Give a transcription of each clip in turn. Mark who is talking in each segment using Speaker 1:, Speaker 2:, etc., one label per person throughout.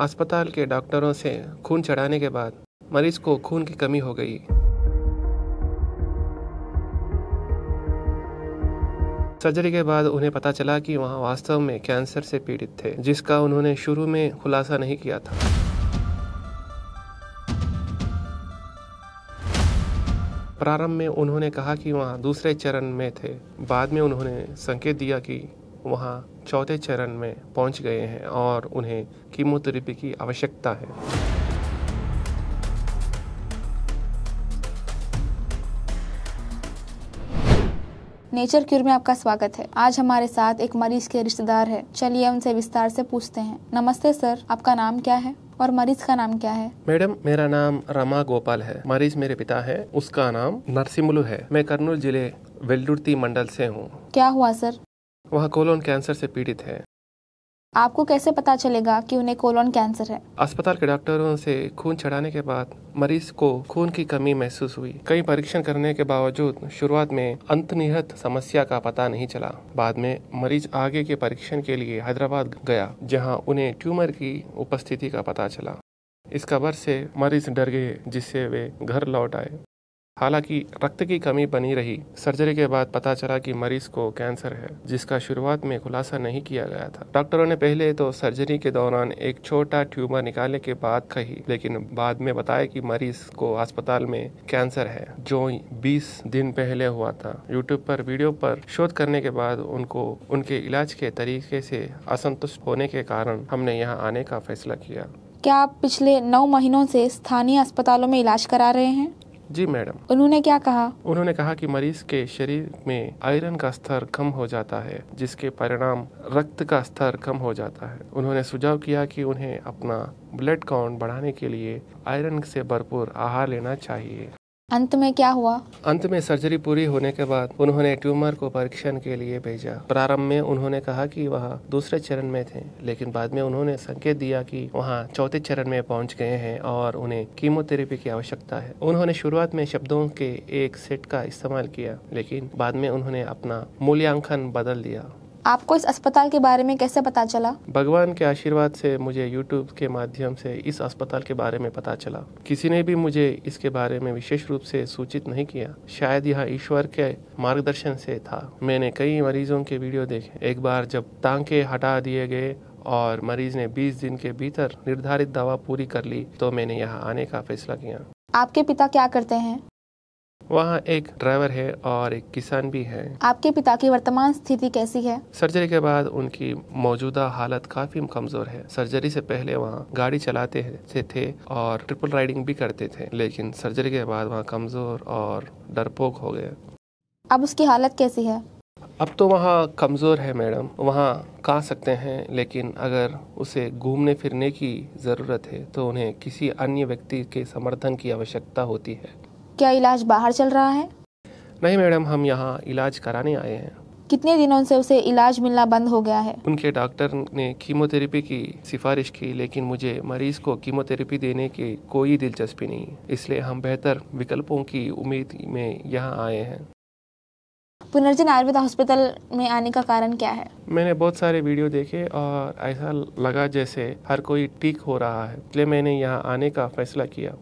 Speaker 1: अस्पताल के डॉक्टरों से खून चढ़ाने के बाद मरीज को खून की कमी हो गई सर्जरी के बाद उन्हें पता चला कि वहां वास्तव में कैंसर से पीड़ित थे जिसका उन्होंने शुरू में खुलासा नहीं किया था प्रारंभ में उन्होंने कहा कि वहाँ दूसरे चरण में थे बाद में उन्होंने संकेत दिया कि वहाँ चौथे चरण में पहुँच गए हैं और उन्हें कीमोथेरेपी की आवश्यकता है
Speaker 2: नेचर क्यूर में आपका स्वागत है आज हमारे साथ एक मरीज के रिश्तेदार है चलिए उनसे विस्तार से पूछते हैं नमस्ते सर आपका नाम क्या है और मरीज का नाम क्या है
Speaker 1: मैडम मेरा नाम रमा गोपाल है मरीज मेरे पिता है उसका नाम नरसिमुलू है मैं कर्नूल जिले वेल्डुर्ती मंडल से हूँ
Speaker 2: क्या हुआ सर
Speaker 1: वह कोलोन कैंसर से पीड़ित है
Speaker 2: आपको कैसे पता चलेगा कि उन्हें कोलोन कैंसर है
Speaker 1: अस्पताल के डॉक्टरों से खून चढ़ाने के बाद मरीज को खून की कमी महसूस हुई कई परीक्षण करने के बावजूद शुरुआत में अंतनिहित समस्या का पता नहीं चला बाद में मरीज आगे के परीक्षण के लिए हैदराबाद गया जहां उन्हें ट्यूमर की उपस्थिति का पता चला इस खबर से मरीज डर गए जिससे वे घर लौट आए हालांकि रक्त की कमी बनी रही सर्जरी के बाद पता चला कि मरीज को कैंसर है जिसका शुरुआत में खुलासा नहीं किया गया था डॉक्टरों ने पहले तो सर्जरी के दौरान एक छोटा ट्यूमर निकालने के बाद कही लेकिन बाद में बताया कि मरीज को अस्पताल में कैंसर है जो 20 दिन पहले हुआ था यूट्यूब पर वीडियो पर शोध करने के बाद उनको उनके इलाज के तरीके से असंतुष्ट होने के कारण हमने यहाँ आने का फैसला किया
Speaker 2: क्या आप पिछले नौ महीनों से स्थानीय अस्पतालों में इलाज करा रहे हैं जी मैडम उन्होंने क्या कहा
Speaker 1: उन्होंने कहा कि मरीज के शरीर में आयरन का स्तर कम हो जाता है जिसके परिणाम रक्त का स्तर कम हो जाता है उन्होंने सुझाव किया कि उन्हें अपना ब्लड काउंट बढ़ाने के लिए आयरन से भरपूर आहार लेना चाहिए
Speaker 2: अंत में क्या हुआ
Speaker 1: अंत में सर्जरी पूरी होने के बाद उन्होंने ट्यूमर को परीक्षण के लिए भेजा प्रारंभ में उन्होंने कहा कि वह दूसरे चरण में थे लेकिन बाद में उन्होंने संकेत दिया कि वहाँ चौथे चरण में पहुँच गए हैं और उन्हें कीमोथेरेपी की आवश्यकता है उन्होंने शुरुआत में शब्दों के एक सेट का इस्तेमाल किया लेकिन बाद में उन्होंने अपना मूल्यांकन बदल दिया
Speaker 2: आपको इस अस्पताल के बारे में कैसे पता चला
Speaker 1: भगवान के आशीर्वाद से मुझे यूट्यूब के माध्यम से इस अस्पताल के बारे में पता चला किसी ने भी मुझे इसके बारे में विशेष रूप से सूचित नहीं किया शायद यह ईश्वर के मार्गदर्शन से था मैंने कई मरीजों के वीडियो देखे एक बार जब टांके हटा दिए गए और मरीज ने 20 दिन के भीतर निर्धारित दवा पूरी कर ली तो मैंने यहाँ आने का फैसला किया
Speaker 2: आपके पिता क्या करते हैं
Speaker 1: वहाँ एक ड्राइवर है और एक किसान भी है
Speaker 2: आपके पिता की वर्तमान स्थिति कैसी है
Speaker 1: सर्जरी के बाद उनकी मौजूदा हालत काफी कमजोर है सर्जरी से पहले वहाँ गाड़ी चलाते थे, थे और ट्रिपल राइडिंग भी करते थे लेकिन सर्जरी के बाद वहाँ कमजोर और डरपोक हो गए
Speaker 2: अब उसकी हालत कैसी है
Speaker 1: अब तो वहाँ कमज़ोर है मैडम वहाँ का सकते हैं लेकिन अगर उसे घूमने फिरने की ज़रूरत है तो उन्हें किसी अन्य व्यक्ति के समर्थन की आवश्यकता होती है
Speaker 2: क्या इलाज बाहर चल रहा है
Speaker 1: नहीं मैडम हम यहाँ इलाज कराने आए हैं
Speaker 2: कितने दिनों से उसे इलाज मिलना बंद हो गया है
Speaker 1: उनके डॉक्टर ने कीमोथेरेपी की सिफारिश की लेकिन मुझे मरीज को कीमोथेरेपी देने की कोई दिलचस्पी नहीं इसलिए हम बेहतर विकल्पों की उम्मीद में यहाँ आए हैं
Speaker 2: पुनर्जन आयुर्वेद हॉस्पिटल में आने का कारण क्या है
Speaker 1: मैंने बहुत सारे वीडियो देखे और ऐसा लगा जैसे हर कोई ठीक हो रहा है इसलिए मैंने यहाँ आने का फैसला किया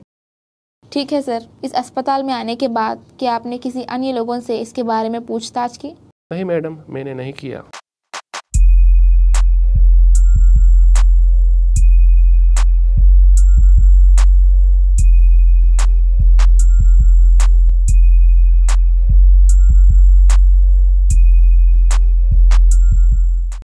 Speaker 2: ठीक है सर इस अस्पताल में आने के बाद क्या आपने किसी अन्य लोगों से इसके बारे में पूछताछ की
Speaker 1: नहीं मैडम मैंने नहीं किया